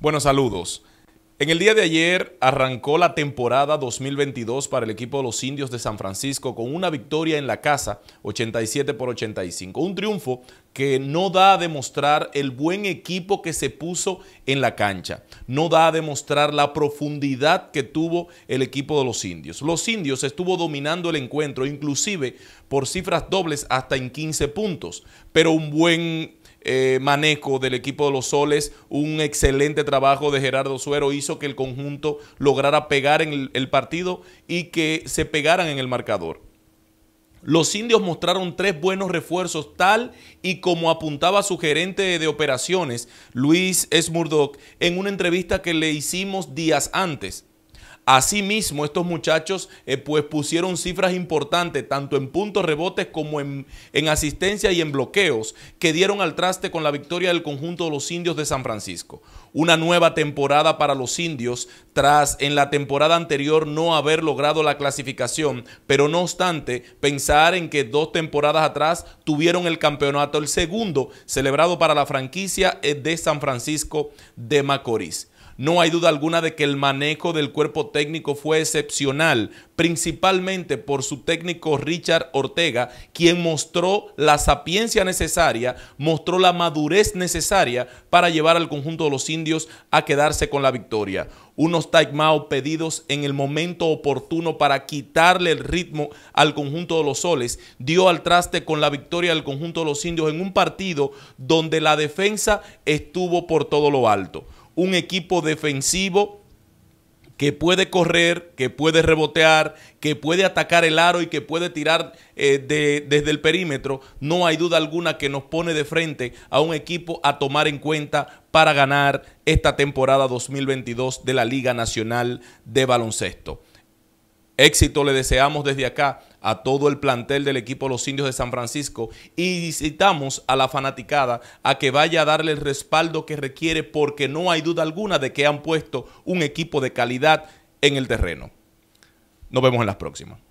Bueno, saludos. En el día de ayer arrancó la temporada 2022 para el equipo de los Indios de San Francisco con una victoria en la casa 87 por 85. Un triunfo que no da a demostrar el buen equipo que se puso en la cancha. No da a demostrar la profundidad que tuvo el equipo de los Indios. Los Indios estuvo dominando el encuentro inclusive por cifras dobles hasta en 15 puntos. Pero un buen eh, manejo del equipo de los Soles, un excelente trabajo de Gerardo Suero hizo que el conjunto lograra pegar en el, partido y que se pegaran en el marcador. Los indios mostraron tres buenos refuerzos, tal y como apuntaba su gerente de operaciones, Luis Smurdoch en una entrevista que le hicimos días antes. Asimismo, estos muchachos eh, pues pusieron cifras importantes, tanto en puntos rebotes como en, en, asistencia y en bloqueos, que dieron al traste con la victoria del conjunto de los indios de San Francisco. Una nueva temporada para los indios, tras en la temporada anterior no haber logrado la clasificación, pero no obstante, pensar en que dos temporadas atrás tuvieron el campeonato, el segundo celebrado para la franquicia eh, de San Francisco de Macorís. No hay duda alguna de que el manejo del cuerpo técnico fue excepcional, principalmente por su técnico Richard Ortega, quien mostró la sapiencia necesaria, mostró la madurez necesaria para llevar al conjunto de los indios a quedarse con la victoria. Unos taikmao pedidos en el momento oportuno para quitarle el ritmo al conjunto de los soles, dio al traste con la victoria del conjunto de los indios en un partido donde la defensa estuvo por todo lo alto un equipo defensivo que puede correr, que puede rebotear, que puede atacar el aro y que puede tirar eh, desde el perímetro, no hay duda alguna que nos pone de frente a un equipo a tomar en cuenta para ganar esta temporada 2022 de la Liga Nacional de Baloncesto. Éxito le deseamos desde acá a todo el plantel del equipo Los Indios de San Francisco y citamos a la fanaticada a que vaya a darle el respaldo que requiere porque no hay duda alguna de que han puesto un equipo de calidad en el terreno. Nos vemos en las próximas.